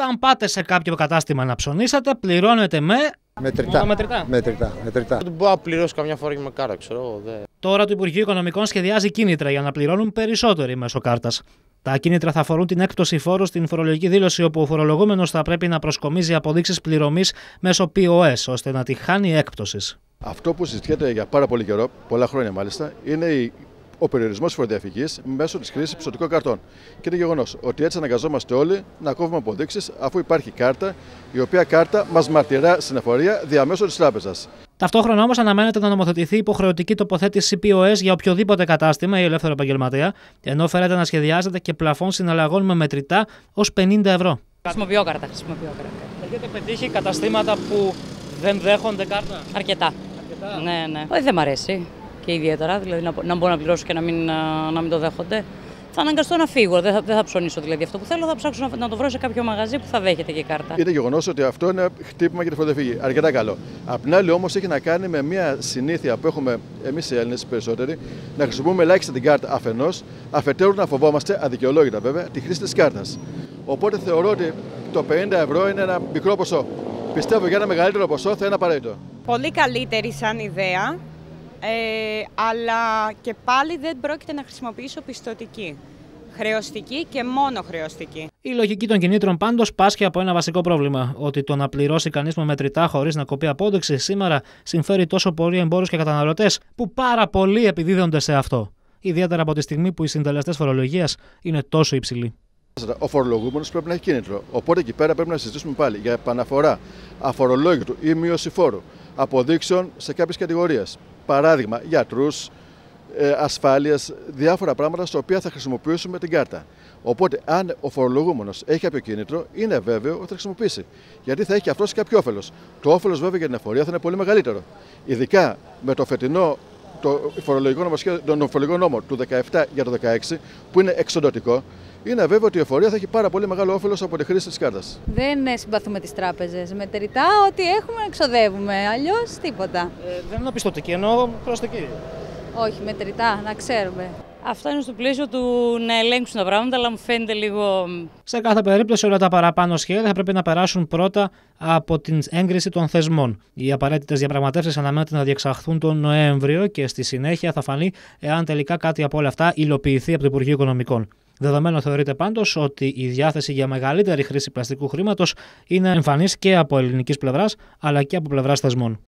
Όταν πάτε σε κάποιο κατάστημα να ψωνίσετε, πληρώνετε με. Μετρητά. Μετρητά. μετρητά. μετρητά. Δεν μπορώ να πληρώσω καμιά φορά και με κάρτα. ξέρω Τώρα το Υπουργείο Οικονομικών σχεδιάζει κίνητρα για να πληρώνουν περισσότεροι μέσω κάρτας. Τα κίνητρα θα αφορούν την έκπτωση φόρου στην φορολογική δήλωση, όπου ο φορολογούμενος θα πρέπει να προσκομίζει αποδείξεις πληρωμής μέσω POS, ώστε να τη χάνει έκπτωσης. Αυτό που συζητιέται για πάρα πολύ καιρό, πολλά χρόνια μάλιστα, είναι η ο περιορισμός της φοροδιαφυγής μέσω της χρήσης ψωτικών καρτών. Και είναι γεγονός ότι έτσι αναγκαζόμαστε όλοι να κόβουμε αποδείξεις αφού υπάρχει κάρτα, η οποία κάρτα μας μαρτυρά στην εφορία διαμέσου της τράπεζας. Ταυτόχρονα όμως αναμένεται να νομοθετηθεί υποχρεωτική τοποθέτηση POS για οποιοδήποτε κατάστημα ή ελεύθερο επαγγελματία, ενώ φέρεται να σχεδιάζεται και πλαφόν συναλλαγών με μετρητά ως 50 ευρώ. κάρτα. Χρησιμοποιώ κάρτα. Έχετε πετύχει καταστήματα που δεν δέχονται κάρτα. Αρκετά. Αρκετά. Ναι, ναι. Όχι, δεν μ' αρέσει και ιδιαίτερα, δηλαδή να, να μπορώ να πληρώσω και να μην, να μην το δέχονται, θα αναγκαστώ να φύγω. Δεν θα, δεν θα ψωνίσω δηλαδή αυτό που θέλω, θα ψάξω να, το βρω σε κάποιο μαγαζί που θα δέχεται και κάρτα. Είναι γεγονός ότι αυτό είναι χτύπημα για τη φορτοφύγη. Αρκετά καλό. Απ' την άλλη όμως έχει να κάνει με μια συνήθεια που έχουμε εμείς οι Έλληνες περισσότεροι να χρησιμοποιούμε ελάχιστα την κάρτα αφενός, αφετέρου να φοβόμαστε, αδικαιολόγητα βέβαια, τη χρήση της κάρτας. Οπότε θεωρώ ότι το 50 ευρώ είναι ένα μικρό ποσό. Πιστεύω για ένα μεγαλύτερο ποσό θα είναι απαραίτητο. Πολύ καλύτερη σαν ιδέα ε, αλλά και πάλι δεν πρόκειται να χρησιμοποιήσω πιστοτική. Χρεωστική και μόνο χρεωστική. Η λογική των κινήτρων πάντως πάσχει από ένα βασικό πρόβλημα: ότι το να πληρώσει κανείς με μετρητά χωρίς να κοπεί απόδειξη σήμερα συμφέρει τόσο πολύ εμπόρους και καταναλωτές που πάρα πολλοί επιδίδονται σε αυτό. Ιδιαίτερα από τη στιγμή που οι συντελεστές φορολογίας είναι τόσο υψηλοί. Ο φορολογούμενος πρέπει να έχει κίνητρο. Οπότε εκεί πέρα πρέπει να συζητήσουμε πάλι για επαναφορά αφορολόγητου ή μείωση φόρου αποδείξεων σε κάποιες κατηγορίες παράδειγμα γιατρούς, ε, ασφάλειας, διάφορα πράγματα στα οποία θα χρησιμοποιήσουμε την κάρτα. Οπότε, αν ο φορολογούμενος έχει κάποιο κίνητρο, είναι βέβαιο ότι θα χρησιμοποιήσει. Γιατί θα έχει αυτός κάποιο όφελος. Το όφελος, βέβαια, για την εφορία θα είναι πολύ μεγαλύτερο. Ειδικά με το φετινό το φορολογικό τον φορολογικό νόμο του 17 για το 16, που είναι εξοντοτικό, είναι βέβαιο ότι η εφορία θα έχει πάρα πολύ μεγάλο όφελος από τη χρήση της κάρτας. Δεν ε, συμπαθούμε τις τράπεζες. Μετρητά ότι έχουμε εξοδεύουμε. ξοδεύουμε. Αλλιώς τίποτα. Ε, δεν είναι πιστοτική, εννοώ χρωστική. Όχι, μετρητά, να ξέρουμε. Αυτά είναι στο πλαίσιο του να ελέγξουν τα πράγματα, αλλά μου φαίνεται λίγο. Σε κάθε περίπτωση, όλα τα παραπάνω σχέδια θα πρέπει να περάσουν πρώτα από την έγκριση των θεσμών. Οι απαραίτητες διαπραγματεύσεις αναμένεται να διεξαχθούν τον Νοέμβριο και στη συνέχεια θα φανεί εάν τελικά κάτι από όλα αυτά υλοποιηθεί από το Υπουργείο Οικονομικών. Δεδομένο θεωρείται πάντως ότι η διάθεση για μεγαλύτερη χρήση πλαστικού χρήματος είναι εμφανής και από ελληνικής πλευράς αλλά και από πλευράς θεσμών.